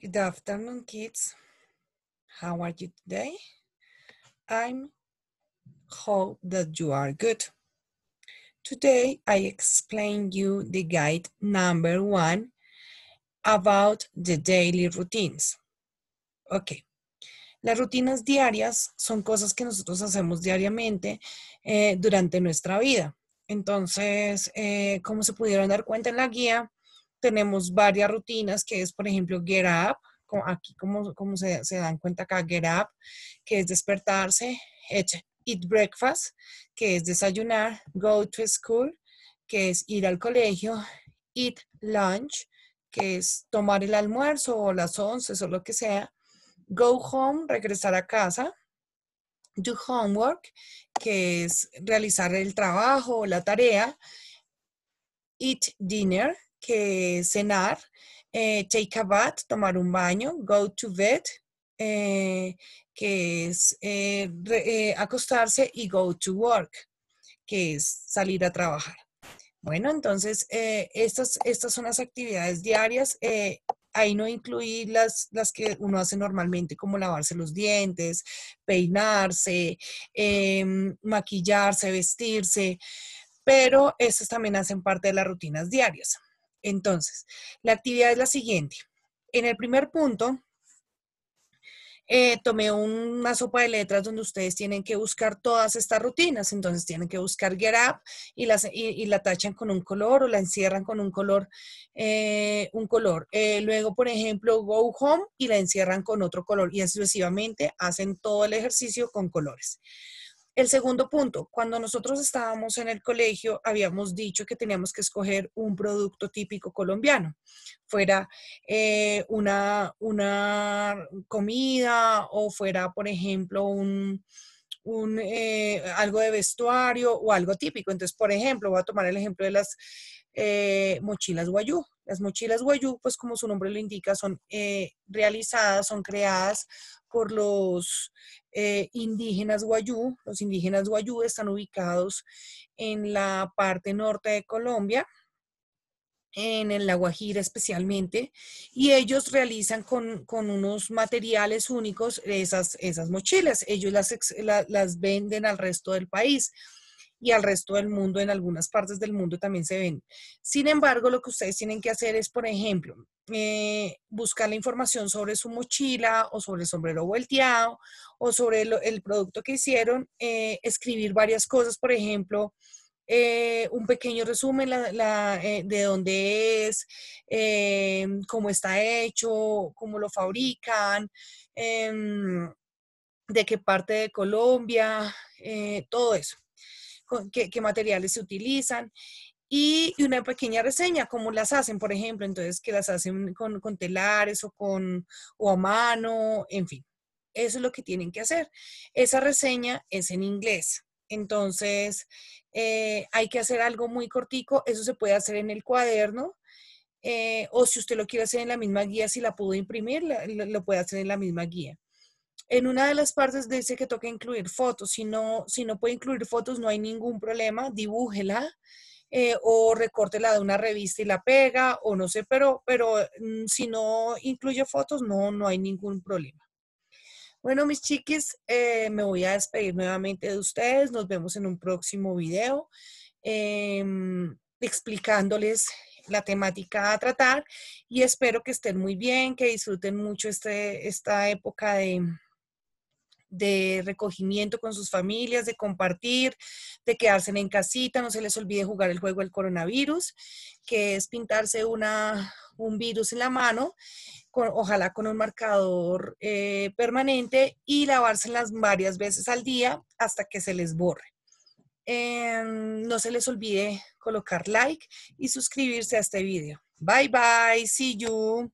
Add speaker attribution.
Speaker 1: Good afternoon, kids. How are you today? I'm hope that you are good. Today, I explain you the guide number one about the daily routines. Ok. Las rutinas diarias son cosas que nosotros hacemos diariamente eh, durante nuestra vida. Entonces, eh, como se pudieron dar cuenta en la guía, tenemos varias rutinas, que es, por ejemplo, Get Up, aquí como, como se, se, dan cuenta acá, Get Up, que es despertarse, Eat Breakfast, que es desayunar, Go to School, que es ir al colegio, Eat Lunch, que es tomar el almuerzo o las once o lo que sea, Go Home, regresar a casa, do homework, que es realizar el trabajo o la tarea, eat dinner, que cenar, eh, take a bath, tomar un baño, go to bed, eh, que es eh, acostarse, y go to work, que es salir a trabajar. Bueno, entonces, estas, estas son las actividades diarias ahí no incluí las, las que uno hace normalmente, como lavarse los dientes, peinarse, em, maquillarse, vestirse, pero estas también hacen parte de las rutinas diarias. Entonces, la actividad es la siguiente. En el primer punto, eh, tomé una sopa de letras donde ustedes tienen que buscar todas estas rutinas. Entonces tienen que buscar Get Up y, la tachan con un color o la encierran con un color. Eh, un color. Eh, luego, por ejemplo, Go Home y la encierran con otro color. Y así sucesivamente hacen todo el ejercicio con colores. El segundo punto, cuando nosotros estábamos en el colegio, habíamos dicho que teníamos que escoger un producto típico colombiano, fuera eh, una, una comida o fuera, por ejemplo, un, eh, algo de vestuario o algo típico. Entonces, por ejemplo, voy a tomar el ejemplo de las eh, mochilas guayú. Las mochilas guayú, pues como su nombre lo indica, son realizadas, son creadas por los eh, indígenas guayú. Los indígenas guayú están ubicados en la parte norte de Colombia, en, el La Guajira especialmente, y ellos realizan con, unos materiales únicos esas, esas mochilas. Ellos las, las venden al resto del país y al resto del mundo, en algunas partes del mundo también se ven. Sin embargo, lo que ustedes tienen que hacer es, por ejemplo, eh, buscar la información sobre su mochila o sobre el sombrero volteado o sobre el, producto que hicieron, eh, escribir varias cosas, por ejemplo, eh, un pequeño resumen de dónde es, em, cómo está hecho, cómo lo fabrican, em, de qué parte de Colombia, todo eso qué, materiales se utilizan y, una pequeña reseña, cómo las hacen, por ejemplo, entonces que las hacen con, telares o, con, o a mano, en fin, eso es lo que tienen que hacer. Esa reseña es en inglés, entonces eh, hay que hacer algo muy cortico, eso se puede hacer en el cuaderno. Eh, o si usted lo quiere hacer en la misma guía, si la pudo imprimir, lo puede hacer en la misma guía en una de las partes dice que toca incluir fotos. Si no, si no puede incluir fotos, no hay ningún problema, dibújela eh, o recórtela de una revista y la pega o no sé, pero, pero mm, si no incluye fotos, no, no hay ningún problema. Bueno, mis chiquis, eh, me voy a despedir nuevamente de ustedes. Nos vemos en un próximo video em, explicándoles la temática a tratar y espero que estén muy bien, que disfruten mucho este, esta época de, de recogimiento con sus familias, de compartir, de quedarse en casita, no se les olvide jugar el juego del coronavirus, que es pintarse una, un virus en la mano, ojalá con un marcador eh, permanente y lavárselas varias veces al día hasta que se les borre. Em, no se les olvide colocar like y suscribirse a este video. Bye bye, see you.